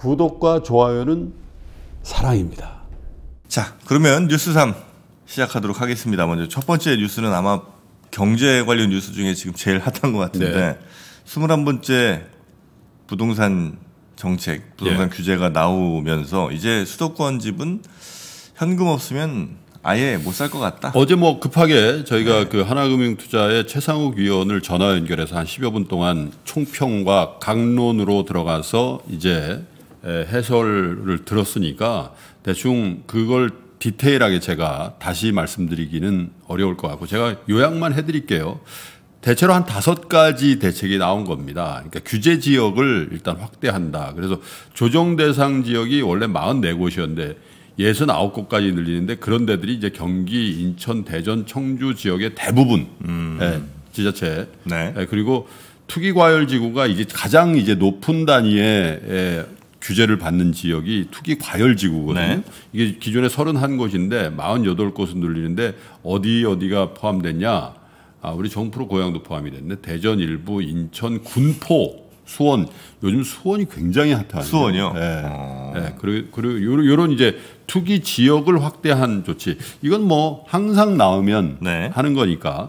구독과 좋아요는 사랑입니다. 자, 그러면 뉴스 3 시작하도록 하겠습니다. 먼저 첫 번째 뉴스는 아마 경제 관련 뉴스 중에 지금 제일 핫한 것 같은데 네. 21번째 부동산 정책, 부동산 네. 규제가 나오면서 이제 수도권 집은 현금 없으면 아예 못 살 것 같다. 어제 뭐 급하게 저희가 네. 그 하나금융투자의 최상욱 위원을 전화 연결해서 한 10여 분 동안 총평과 강론으로 들어가서 이제 예, 해설을 들었으니까 대충 그걸 디테일하게 제가 다시 말씀드리기는 어려울 것 같고 제가 요약만 해드릴게요. 대체로 한 다섯 가지 대책이 나온 겁니다. 그러니까 규제 지역을 일단 확대한다. 그래서 조정 대상 지역이 원래 44곳이었는데 69곳까지 늘리는데 그런 데들이 이제 경기, 인천, 대전, 청주 지역의 대부분 음. 예, 지자체 네. 예, 그리고 투기과열지구가 이제 가장 이제 높은 단위의 규제를 받는 지역이 투기 과열 지구거든요. 네. 이게 기존에 31곳인데 48곳은 늘리는데 어디 어디가 포함됐냐? 아, 우리 정프로 고향도 포함이 됐네. 대전, 일부, 인천, 군포, 수원. 요즘 수원이 굉장히 핫하죠. 수원이요. 네. 어... 네. 그리고 그리고 요런, 요런 이제 투기 지역을 확대한 조치. 이건 뭐 항상 나오면 네. 하는 거니까.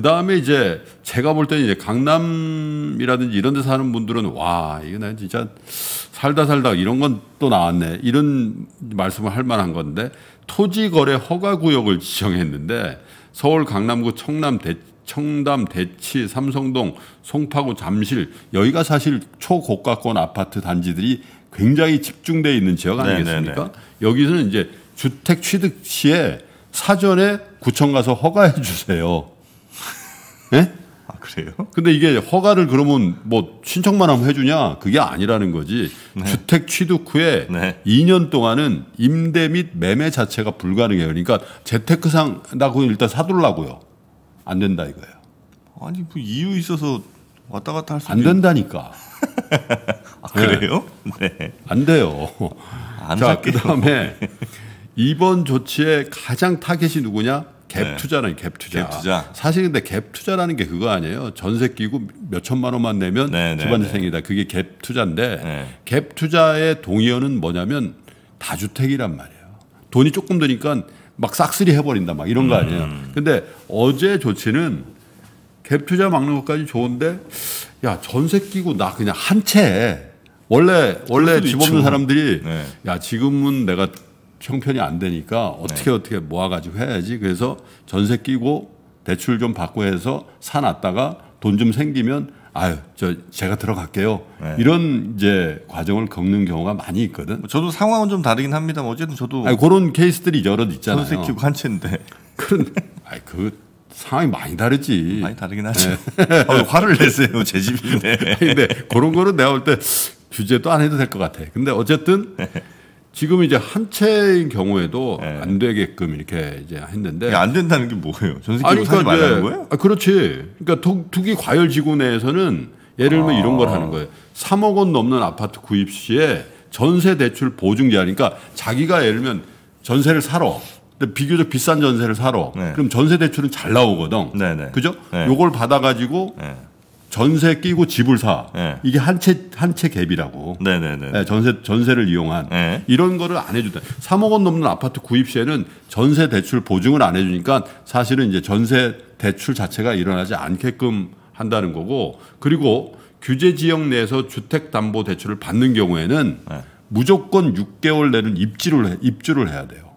그 다음에 이제 제가 볼 때는 이제 강남이라든지 이런 데 사는 분들은 와, 이거 나 진짜 살다 살다 이런 건 또 나왔네. 이런 말씀을 할 만한 건데 토지거래 허가구역을 지정했는데 서울 강남구 청남 대, 청담 대치 삼성동 송파구 잠실 여기가 사실 초고가권 아파트 단지들이 굉장히 집중되어 있는 지역 네, 네, 아니겠습니까? 네네네. 여기서는 이제 주택 취득 시에 사전에 구청 가서 허가해 주세요. 예? 아, 그래요? 근데 이게 허가를 그러면 뭐 신청만 하면 해주냐? 그게 아니라는 거지. 네. 주택 취득 후에 네. 2년 동안은 임대 및 매매 자체가 불가능해요. 그러니까 재테크상 나고 일단 사둘라고요. 안 된다 이거예요. 아니 뭐 이유 있어서 왔다 갔다 할 수. 안 된다니까. 아, 그래요? 네. 네. 안 돼요. 안 자, 그다음에 이번 조치에 가장 타겟이 누구냐? 갭 네. 투자는 갭 투자. 갭 투자. 사실 근데 갭 투자라는 게 그거 아니에요. 전세 끼고 몇 천만 원만 내면 네, 네, 집안생이다. 그게 갭 투자인데 갭 투자의 동의어는 뭐냐면 다주택이란 말이에요. 돈이 조금 드니까 막 싹쓸이 해버린다 막 이런 거 음. 아니에요. 음. 근데 어제 조치는 갭 투자 막는 것까지 좋은데 야 전세 끼고 나 그냥 한 채 원래 원래 집 없는 사람들이 네. 야 지금은 내가 형편이 안 되니까 어떻게 네. 어떻게 모아가지고 해야지. 그래서 전세 끼고 대출 좀 받고 해서 사놨다가 돈 좀 생기면 아유 저 제가 들어갈게요 네. 이런 이제 과정을 겪는 경우가 많이 있거든. 뭐 저도 상황은 좀 다르긴 합니다. 뭐 어쨌든 저도 아니, 그런 케이스들이 여러 있잖아요. 전세 끼고 한 채인데 그런 아이 그 상황이 많이 다르지. 많이 다르긴 네. 하죠. 네. 아, 화를 내세요 제 집인데. 근데 그런 거는 내가 볼 때 규제도 안 해도 될 것 같아. 근데 어쨌든 네. 지금 이제 한 채인 경우에도 네. 안 되게끔 이렇게 이제 했는데 안 된다는 게 뭐예요? 전세 기금 그러니까 말하는 거예요? 아, 그렇지. 그러니까 투기 과열 지구 내에서는 예를 들면 아. 이런 걸 하는 거예요. 3억 원 넘는 아파트 구입 시에 전세 대출 보증제하니까 그러니까 자기가 예를 들면 전세를 사러 비교적 비싼 전세를 사러 네. 그럼 전세 대출은 잘 나오거든. 네, 네. 그죠? 네. 요걸 받아가지고 네. 전세 끼고 집을 사. 네. 이게 한 채 한 채 갭이라고. 네네네. 네, 전세 전세를 이용한 네. 이런 거를 안 해준다. 3억 원 넘는 아파트 구입 시에는 전세 대출 보증을 안 해주니까 사실은 이제 전세 대출 자체가 일어나지 않게끔 한다는 거고 그리고 규제 지역 내에서 주택 담보 대출을 받는 경우에는 무조건 6개월 내는 입주를 해, 입주를 해야 돼요.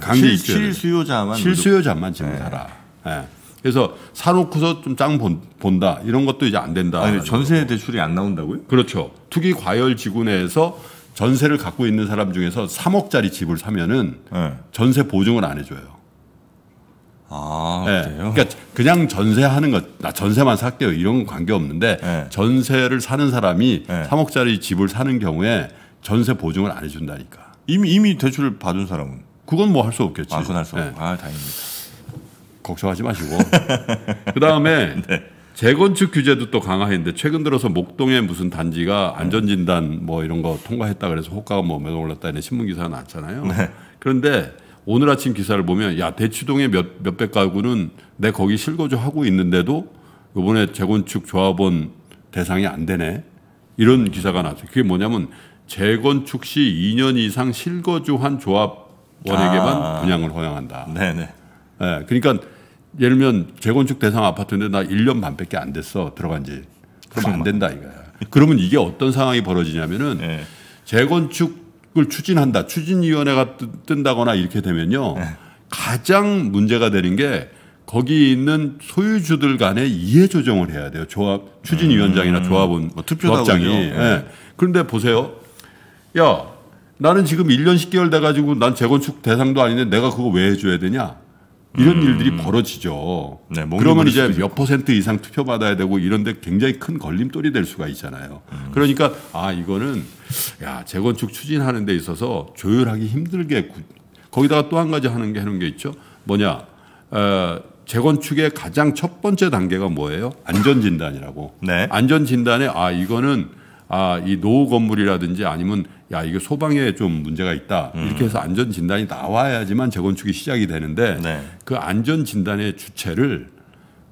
강제 실, 실수요자만 실수요자만 지금 살아. 예. 그래서 사놓고서 좀 짱 본다 이런 것도 이제 안 된다. 아니, 전세 대출이 안 나온다고요? 그렇죠. 투기 과열 지구내에서 전세를 갖고 있는 사람 중에서 3억짜리 집을 사면은 네. 전세 보증을 안 해줘요. 아, 네. 그래요? 그러니까 그냥 전세하는 것, 나 전세만 살게요 이런 건 관계 없는데 네. 전세를 사는 사람이 네. 3억짜리 집을 사는 경우에 전세 보증을 안 해준다니까. 이미 이미 대출을 받은 사람은 그건 뭐 할 수 없겠지. 아, 그건 할수 네. 없고. 아, 다행입니다. 걱정하지 마시고. 그 다음에 네. 재건축 규제도 또 강화했는데 최근 들어서 목동에 무슨 단지가 네. 안전진단 뭐 이런 거 통과했다 그래서 호가가 뭐몇 올랐다 이런 신문 기사가 났잖아요. 네. 그런데 오늘 아침 기사를 보면 야대치동에몇 몇 백 가구는 내 거기 실거주 하고 있는데도 이번에 재건축 조합원 대상이 안 되네 이런 기사가 나왔죠. 그게 뭐냐면 재건축 시 2년 이상 실거주한 조합원에게만 아. 분양을 허용한다. 네네. 네, 네. 예, 그러니까 예를 들면 재건축 대상 아파트인데 나 1년 반밖에 안 됐어 들어간 지. 그럼 안 된다 이거야. 그러면 이게 어떤 상황이 벌어지냐면은 네. 재건축을 추진한다. 추진위원회가 뜬다거나 이렇게 되면요. 네. 가장 문제가 되는 게 거기 있는 소유주들 간에 이해 조정을 해야 돼요. 조합 추진위원장이나 음. 조합원 뭐 투표장이. 네. 네. 그런데 보세요. 야 나는 지금 1년 10개월 돼가지고 난 재건축 대상도 아닌데 내가 그거 왜 해줘야 되냐? 이런 음. 일들이 벌어지죠. 네, 그러면 이제 몇 퍼센트 이상 투표 받아야 되고 이런데 굉장히 큰 걸림돌이 될 수가 있잖아요. 음. 그러니까 아 이거는 야 재건축 추진하는 데 있어서 조율하기 힘들게 구, 거기다가 또 한 가지 하는 게 하는 게 있죠. 뭐냐 어, 재건축의 가장 첫 번째 단계가 뭐예요? 안전 진단이라고. 네. 안전 진단에 아 이거는 아이 노후 건물이라든지 아니면 야 이게 소방에 좀 문제가 있다 음. 이렇게 해서 안전 진단이 나와야지만 재건축이 시작이 되는데 네. 그 안전 진단의 주체를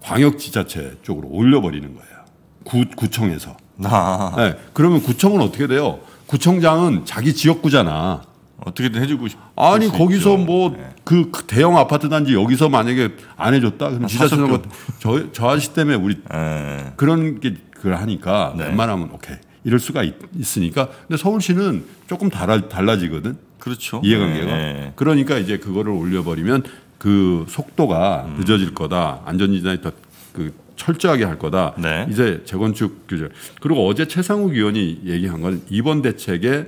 광역지자체 쪽으로 올려버리는 거예요. 구, 구청에서. 아. 네, 그러면 구청은 어떻게 돼요? 구청장은 자기 지역구잖아. 어떻게든 해주고 싶. 아니 거기서 뭐그 네. 그 대형 아파트 단지 여기서 만약에 안 해줬다 그럼 아, 지자체는 저저 아저씨 때문에 우리 네. 그런 게 그걸 하니까 네. 웬만하면 오케이 이럴 수가 있, 으니까 근데 서울시는 조금 달라, 달라지거든. 그렇죠. 이해관계가. 네. 네. 그러니까 이제 그거를 올려버리면 그 속도가 음. 늦어질 거다. 안전진단이 더그 철저하게 할 거다. 네. 이제 재건축 규제. 그리고 어제 최상욱 의원이 얘기한 건 이번 대책의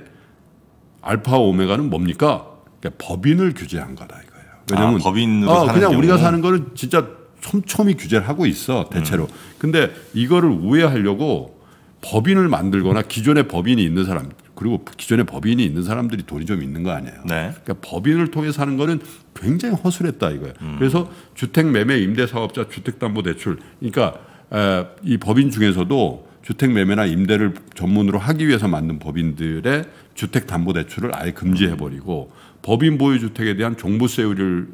알파 오메가는 뭡니까? 그러니까 법인을 규제한 거다 이거예요. 아, 왜냐면 아, 법인으로 어, 그냥 경우. 우리가 사는 거는 진짜 촘촘히 규제를 하고 있어 대체로. 음. 근데 이거를 우회하려고 법인을 만들거나 기존의 법인이 있는 사람 그리고 기존의 법인이 있는 사람들이 돈이 좀 있는 거 아니에요. 네. 그러니까 법인을 통해서 하는 거는 굉장히 허술했다 이거예요. 음. 그래서 주택 매매 임대 사업자 주택담보대출 그러니까 에, 이 법인 중에서도 주택 매매나 임대를 전문으로 하기 위해서 만든 법인들의 주택 담보 대출을 아예 금지해 버리고 법인 보유 주택에 대한 종부세율을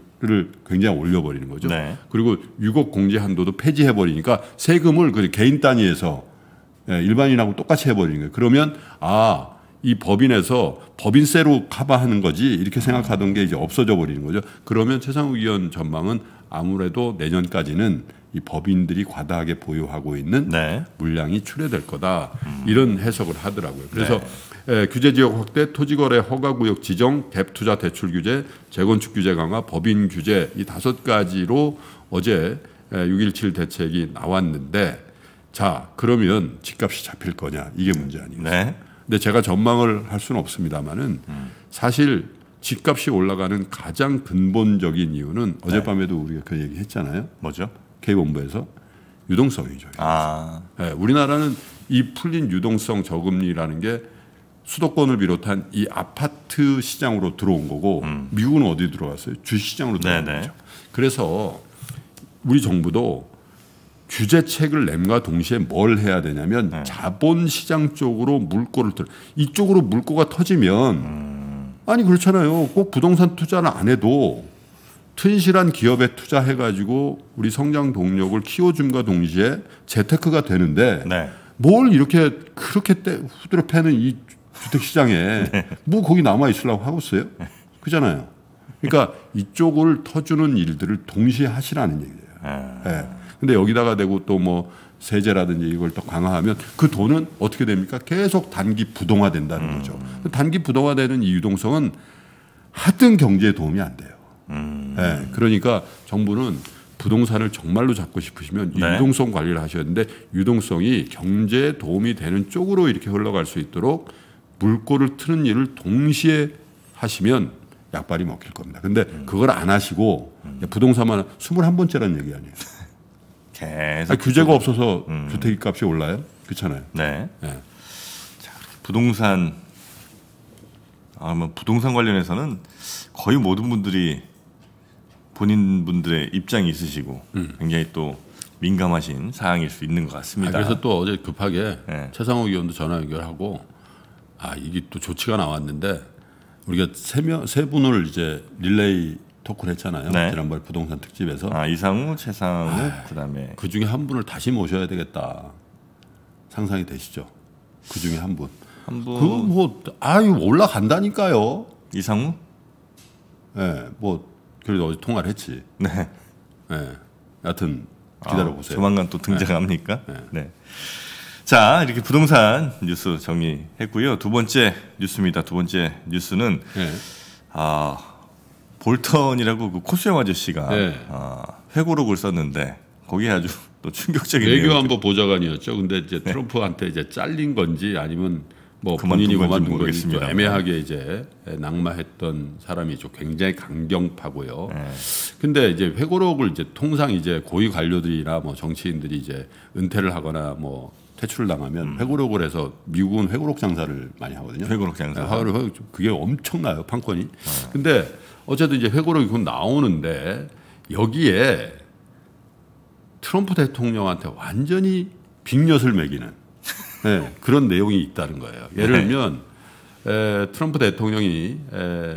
굉장히 올려 버리는 거죠. 네. 그리고 유곡 공제 한도도 폐지해 버리니까 세금을 그 개인 단위에서 예, 일반인하고 똑같이 해버리는 거예요. 그러면 아, 이 법인에서 법인세로 커버하는 거지 이렇게 생각하던 게 이제 없어져 버리는 거죠. 그러면 최상욱 위원 전망은 아무래도 내년까지는 이 법인들이 과다하게 보유하고 있는 네. 물량이 출해될 거다 음. 이런 해석을 하더라고요. 그래서 네. 에, 예, 규제 지역 확대, 토지거래 허가 구역 지정, 갭 투자 대출 규제, 재건축 규제 강화, 법인 규제 이 다섯 가지로 어제 6.17 예, 대책이 나왔는데 자, 그러면 집값이 잡힐 거냐 이게 문제 아니겠어요. 네. 근데 제가 전망을 할 수는 없습니다만은 음. 사실 집값이 올라가는 가장 근본적인 이유는 네. 어젯밤에도 우리가 그 얘기 했잖아요. 뭐죠? K본부에서 유동성이죠. 아. 네, 우리나라는 이 풀린 유동성 저금리라는 게 수도권을 비롯한 이 아파트 시장으로 들어온 거고 음. 미국은 어디 들어갔어요 주시장으로 들어온 네네. 네. 거죠. 그래서 우리 정부도 규제책을 냄과 동시에 뭘 해야 되냐면 네. 음. 자본시장 쪽으로 물꼬를 틀 이쪽으로 물꼬가 터지면 음. 아니 그렇잖아요 꼭 부동산 투자는안 해도 튼실한 기업에 투자해 가지고 우리 성장 동력을 키워줌과 동시에 재테크가 되는데 네. 뭘 이렇게 그렇게 때 후드려 패는 이 주택 시장에 네. 뭐 거기 남아 있으려고 하고 있어요 그잖아요 그러니까 이쪽을 터주는 일들을 동시에 하시라는 얘기예요 아. 네. 근데 여기다가 대고 또 뭐 세제라든지 이걸 또 강화하면 그 돈은 어떻게 됩니까? 계속 단기 부동화 된다는 음. 거죠. 단기 부동화되는 이 유동성은 하여튼 경제에 도움이 안 돼요. 음. 네, 그러니까 정부는 부동산을 정말로 잡고 싶으시면 네. 유동성 관리를 하셔야 되는데 유동성이 경제에 도움이 되는 쪽으로 이렇게 흘러갈 수 있도록 물꼬를 트는 일을 동시에 하시면 약발이 먹힐 겁니다. 근데 음. 그걸 안 하시고 음. 부동산만 21번째라는 얘기 아니에요. 계속 아니, 규제가 없어서 음. 주택값이 올라요? 그렇잖아요. 네. 네. 자, 부동산 아마 뭐 부동산 관련해서는 거의 모든 분들이 본인 분들의 입장이 있으시고 음. 굉장히 또 민감하신 사항일 수 있는 것 같습니다. 아, 그래서 또 어제 급하게 네. 예. 최상호 의원도 전화 연결하고 아 이게 또 조치가 나왔는데 우리가 세명세 분을 이제 릴레이 토크를 했잖아요. 네. 지난번 부동산 특집에서. 아 이상우, 최상우, 그다음에 그 중에 한 분을 다시 모셔야 되겠다. 상상이 되시죠? 그 중에 한 분. 한 분. 그뭐 아유 올라간다니까요. 이상우? 예, 네, 뭐 그래도 어제 통화를 했지. 네. 예. 네. 여튼 기다려 보세요. 아, 조만간 또 등장합니까? 네. 네. 자 이렇게 부동산 뉴스 정리했고요. 두 번째 뉴스입니다. 두 번째 뉴스는 예. 아. 볼턴이라고 그 코스형 아저씨가 네. 아, 회고록을 썼는데 거기에 아주 또 충격적인 외교안보 보좌관이었죠. 근데 이제 네. 트럼프한테 이제 잘린 건지 아니면 뭐 본인이 그만둔 건지 애매하게 이제 낙마했던 사람이 좀 굉장히 강경파고요. 네. 근데 이제 회고록을 이제 통상 이제 고위 관료들이나 뭐 정치인들이 이제 은퇴를 하거나 뭐 퇴출을 당하면 음. 회고록을 해서 미국은 회고록 장사를 많이 하거든요. 회고록 장사. 네, 그게 엄청나요 판권이. 네. 근데 어쨌든 이제 회고록이 곧 나오는데 여기에 트럼프 대통령한테 완전히 빅엿을 매기는 네, 그런 내용이 있다는 거예요. 예를 네. 들면 에, 트럼프 대통령이 에,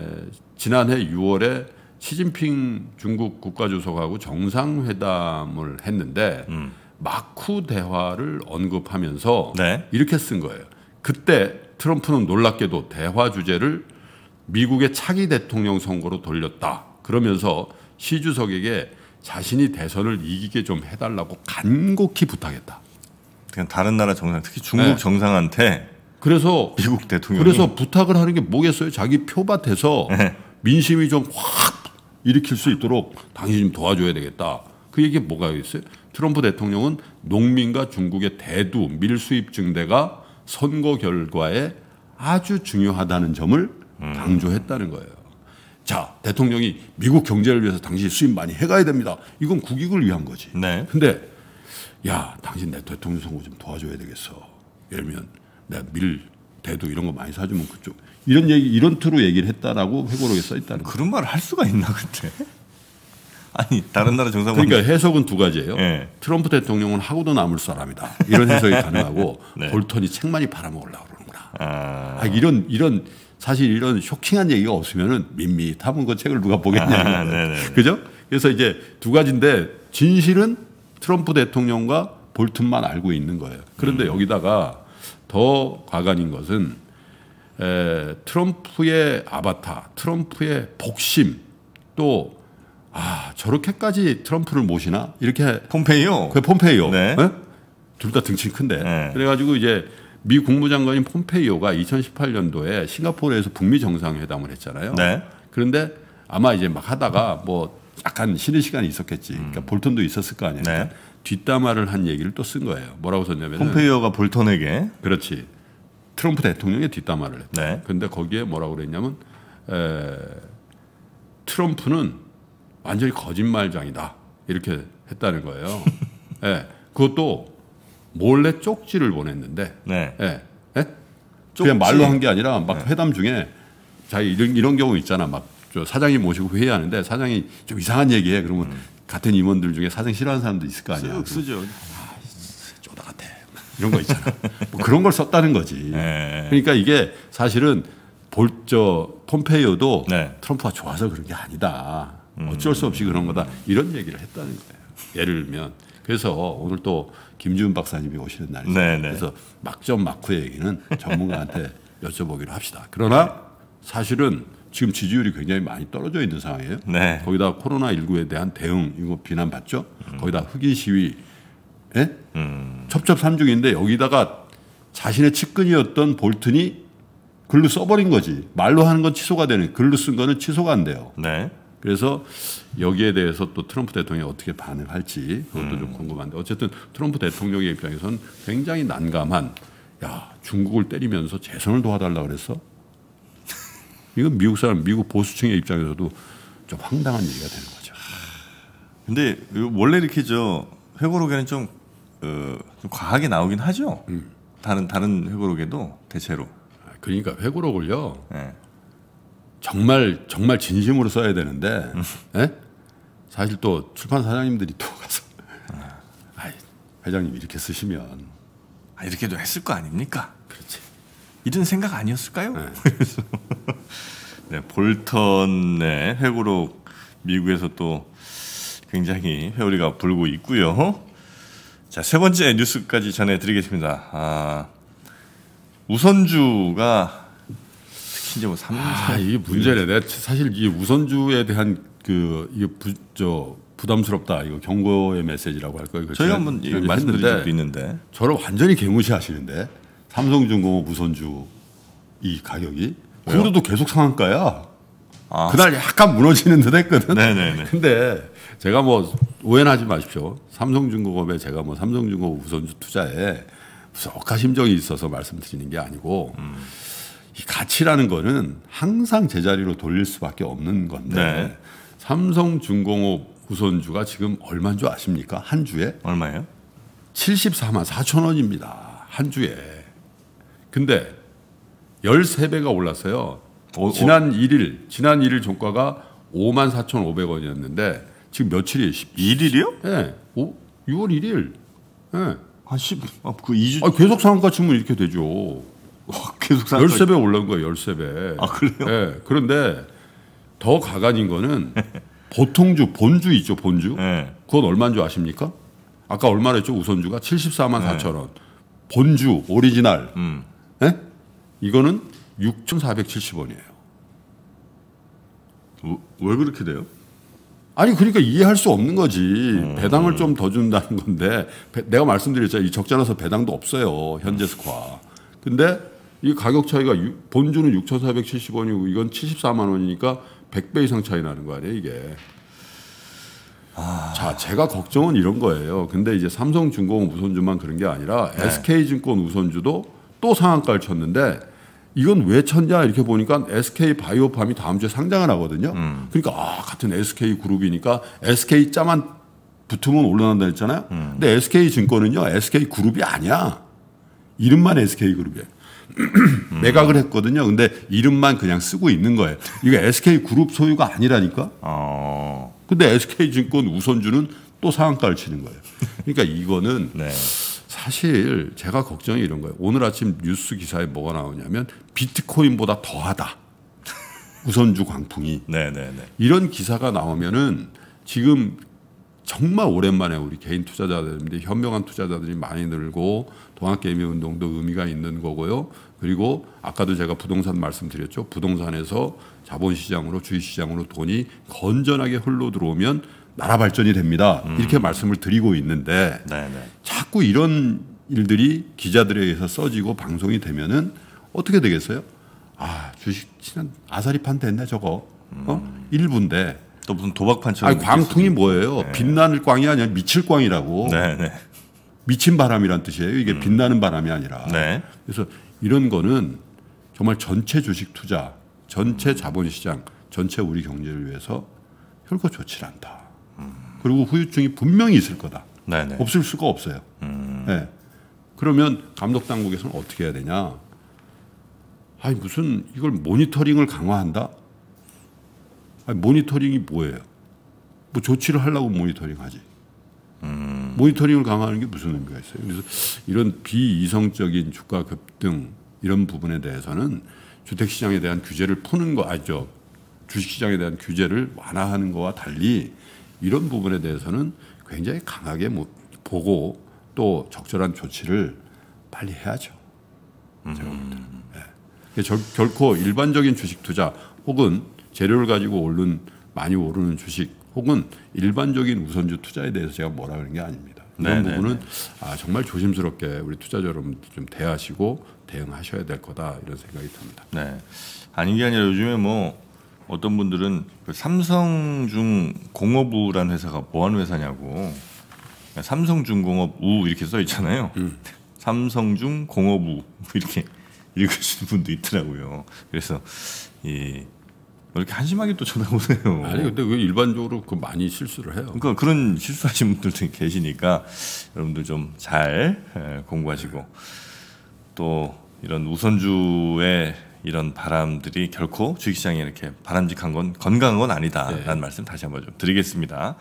지난해 6월에 시진핑 중국 국가주석하고 정상회담을 했는데 음. 마쿠 대화를 언급하면서 네. 이렇게 쓴 거예요. 그때 트럼프는 놀랍게도 대화 주제를 미국의 차기 대통령 선거로 돌렸다. 그러면서 시 주석에게 자신이 대선을 이기게 좀 해달라고 간곡히 부탁했다. 그냥 다른 나라 정상, 특히 중국 네. 정상한테 그래서 미국 대통령 그래서 부탁을 하는 게 뭐겠어요? 자기 표밭에서 네. 민심이 좀 확 일으킬 수 있도록 당신 좀 도와줘야 되겠다. 그 얘기 뭐가 있어요? 트럼프 대통령은 농민과 중국의 대두 밀수입 증대가 선거 결과에 아주 중요하다는 점을 음. 강조했다는 거예요. 자, 대통령이 미국 경제를 위해서 당신이 수입 많이 해가야 됩니다. 이건 국익을 위한 거지. 네. 근데 야, 당신 내 대통령 선거 좀 도와줘야 되겠어. 예를 들면 내가 밀, 대두 이런 거 많이 사주면 그쪽 이런 얘기 이런 투로 얘기를 했다라고 회고록에 써 있다는 그런 말을 할 수가 있나 근데 아니 다른 나라 정상 그러니까 해석은 두 가지예요. 네. 트럼프 대통령은 하고도 남을 사람이다 이런 해석이 가능하고 네. 볼턴이 책만이 팔아먹으려고 그러는구나. 아... 아, 이런 이런 사실 이런 쇼킹한 얘기가 없으면은 밋밋하면 그 책을 누가 보겠냐. 아, 네, 네, 네. 그죠? 그래서 이제 두 가지인데 진실은 트럼프 대통령과 볼튼만 알고 있는 거예요. 그런데 음. 여기다가 더 과간인 것은 에, 트럼프의 아바타, 트럼프의 복심 또 아, 저렇게까지 트럼프를 모시나? 이렇게 폼페이요. 그 폼페이요. 네. 네? 둘다 등치 큰데. 네. 그래 가지고 이제 미 국무장관인 폼페이오가 2018년도에 싱가포르에서 북미 정상회담을 했잖아요. 네. 그런데 아마 이제 막 하다가 뭐 약간 쉬는 시간이 있었겠지. 그러니까 음. 볼턴도 있었을 거 아니에요. 네. 그러니까 뒷담화를 한 얘기를 또 쓴 거예요. 뭐라고 썼냐면 폼페이오가 볼턴에게 그렇지. 트럼프 대통령의 뒷담화를 했다. 네. 근데 거기에 뭐라고 그랬냐면 에, 트럼프는 완전히 거짓말장이다. 이렇게 했다는 거예요. 예. 그것도 몰래 쪽지를 보냈는데 네. 예. 예? 그냥 말로 한 게 아니라 막 네. 회담 중에 자 이런 이런 경우 있잖아 막 저 사장님 모시고 회의하는데 사장이 좀 이상한 얘기해 그러면 음. 같은 임원들 중에 사장 싫어하는 사람도 있을 거 아니야. 쓱 쓰죠. 아, 쪼다 같아. 이런 거 있잖아. 뭐 그런 걸 썼다는 거지. 네. 그러니까 이게 사실은 볼 저 폼페이오도 네. 트럼프가 좋아서 그런 게 아니다. 어쩔 수 음. 없이 그런 거다. 이런 얘기를 했다는 거예요. 예를 들면 그래서 오늘 또 김지훈 박사님이 오시는 날이죠. 네네. 네. 그래서 막점 막후 얘기는 전문가한테 여쭤보기로 합시다. 그러나 사실은 지금 지지율이 굉장히 많이 떨어져 있는 상황이에요. 네. 거기다 코로나 19에 대한 대응 이거 비난받죠. 음. 거기다 흑인 시위, 예? 음. 첩첩삼중인데 여기다가 자신의 측근이었던 볼튼이 글로 써버린 거지. 말로 하는 건 취소가 되는, 글로 쓴 거는 취소가 안 돼요. 네. 그래서 여기에 대해서 또 트럼프 대통령이 어떻게 반응할지 그것도 음. 좀 궁금한데 어쨌든 트럼프 대통령의 입장에선 굉장히 난감한 야 중국을 때리면서 재선을 도와달라 그랬어 이건 미국 사람 미국 보수층의 입장에서도 좀 황당한 얘기가 되는 거죠. 근데 원래 이렇게 저 회고록에는 좀, 어, 좀 과하게 나오긴 하죠. 음. 다른 다른 회고록에도 대체로. 아, 그러니까 회고록을요. 네. 정말 정말 진심으로 써야 되는데 음. 예? 사실 또 출판 사장님들이 또 가서 아 회장님 이렇게 쓰시면 아, 이렇게도 했을 거 아닙니까? 그렇지. 이런 생각 아니었을까요? 네. 네, 볼턴의 회고록 미국에서 또 굉장히 회오리가 불고 있고요. 자, 세 번째 뉴스까지 전해드리겠습니다. 아, 우선주가 진짜 뭐 3, 아, 이게 뭐 문제래. 내가 사실 이 우선주에 대한 그 이게 부, 저 부담스럽다. 이거 경고의 메시지라고 할 거예요. 그렇죠? 저희 한번 말씀드린 적도 있는데 저를 완전히 개무시하시는데 삼성중공업 우선주 이 가격이 그래도 계속 상한가야. 아. 그날 약간 무너지는 듯 했거든. 네네네. 근데 제가 뭐 오해하지 마십시오. 삼성중공업에 제가 뭐 삼성중공업 우선주 투자에 무슨 억하심정이 있어서 말씀드리는 게 아니고 음. 이 가치라는 거는 항상 제자리로 돌릴 수밖에 없는 건데 네. 삼성중공업 우선주가 지금 얼마인 줄 아십니까? 한 주에 얼마예요? 74만 4천 원입니다. 한 주에. 근데 13배가 올랐어요. 어, 어. 예, 오, 지난 1일, 지난 1일 종가가 5만 4,500원이었는데 지금 며칠이에요? 1일이요? 1 예. 네. 6월 1일. 예. 네. 한 10, 아, 그 2주. 아, 계속 상한가 치면 이렇게 되죠. 와, 계속 산 13배 올라온 거예요. 13배. 아 그래요? 네. 그런데 더 가관인 거는 보통주 본주 있죠. 본주. 네. 그건 얼마인 지 아십니까? 아까 얼마나 했죠? 우선주가 74만 4천 예. 원. 본주 오리지널. 음. 네? 이거는 6,470원이에요. 왜 그렇게 돼요? 아니 그러니까 이해할 수 없는 거지 음. 배당을 좀 더 준다는 건데 배, 내가 말씀드렸잖아요 이 적자나서 배당도 없어요 현재 스코어 근데 이 가격 차이가 본주는 6,470원이고 이건 74만 원이니까 100배 이상 차이 나는 거 아니에요, 이게. 아... 자, 제가 걱정은 이런 거예요. 근데 이제 삼성중공업 우선주만 그런 게 아니라 네. SK증권 우선주도 또 상한가를 쳤는데 이건 왜 쳤냐 이렇게 보니까 SK 바이오팜이 다음 주에 상장을 하거든요. 음. 그러니까 아, 같은 SK 그룹이니까 SK 짜만 붙으면 올라간다 했잖아요. 음. 근데 SK 증권은요, SK 그룹이 아니야. 이름만 SK 그룹이에요. 음. 매각을 했거든요. 근데 이름만 그냥 쓰고 있는 거예요. 이게 SK 그룹 소유가 아니라니까. 어. 근데 SK 증권 우선주는 또 상한가를 치는 거예요. 그러니까 이거는 네. 사실 제가 걱정이 이런 거예요. 오늘 아침 뉴스 기사에 뭐가 나오냐면 비트코인보다 더하다. 우선주 광풍이. 네네네. 네, 네. 이런 기사가 나오면은 지금 정말 오랜만에 우리 개인 투자자들인데 현명한 투자자들이 많이 늘고 동학개미 운동도 의미가 있는 거고요. 그리고 아까도 제가 부동산 말씀드렸죠. 부동산에서 자본시장으로 주식시장으로 돈이 건전하게 흘러 들어오면 나라 발전이 됩니다. 음. 이렇게 말씀을 드리고 있는데 네네. 네. 자꾸 이런 일들이 기자들에 의해서 써지고 방송이 되면은 어떻게 되겠어요? 아 주식 아사리판 됐네 저거 어? 음. 일부인데 또 무슨 도박판처럼. 아니, 광풍이 뭐예요? 네. 빛나는 광이 아니라 미칠 광이라고. 네, 네. 미친 바람이란 뜻이에요. 이게 음. 빛나는 바람이 아니라. 네. 그래서 이런 거는 정말 전체 주식 투자, 전체 음. 자본시장, 전체 우리 경제를 위해서 혈거 좋지 않다. 음. 그리고 후유증이 분명히 있을 거다. 네네. 네. 없을 수가 없어요. 음. 네. 그러면 감독 당국에서는 어떻게 해야 되냐? 아니 무슨 이걸 모니터링을 강화한다? 아니, 모니터링이 뭐예요? 뭐 조치를 하려고 모니터링 하지. 음. 모니터링을 강화하는 게 무슨 의미가 있어요? 그래서 이런 비이성적인 주가 급등 이런 부분에 대해서는 주택시장에 대한 규제를 푸는 거 아죠. 주식시장에 대한 규제를 완화하는 거와 달리 이런 부분에 대해서는 굉장히 강하게 뭐 보고 또 적절한 조치를 빨리 해야죠. 제가 볼때 네. 결, 결코 일반적인 주식 투자 혹은 재료를 가지고 오른 많이 오르는 주식 혹은 일반적인 우선주 투자에 대해서 제가 뭐라 그런 게 아닙니다. 그런 네네 네, 부분은 네. 아, 정말 조심스럽게 우리 투자자 여러분들 좀 대하시고 대응하셔야 될 거다 이런 생각이 듭니다. 네, 아닌 게 아니라 요즘에 뭐 어떤 분들은 그 삼성중 공업우라는 회사가 뭐하는 회사냐고 삼성중공업우 이렇게 써 있잖아요. 음. 삼성중 공업우 이렇게 읽으시는 분도 있더라고요. 그래서 이뭐 이렇게 한심하게 또 쳐다보세요. 아니 근데 왜 그 일반적으로 그 많이 실수를 해요? 그러니까 그런 실수하신 분들도 계시니까 여러분들 좀잘 예, 공부하시고 또 이런 우선주의 이런 바람들이 결코 주식시장에 이렇게 바람직한 건 건강한 건 아니다라는 네. 말씀 다시 한번 좀 드리겠습니다.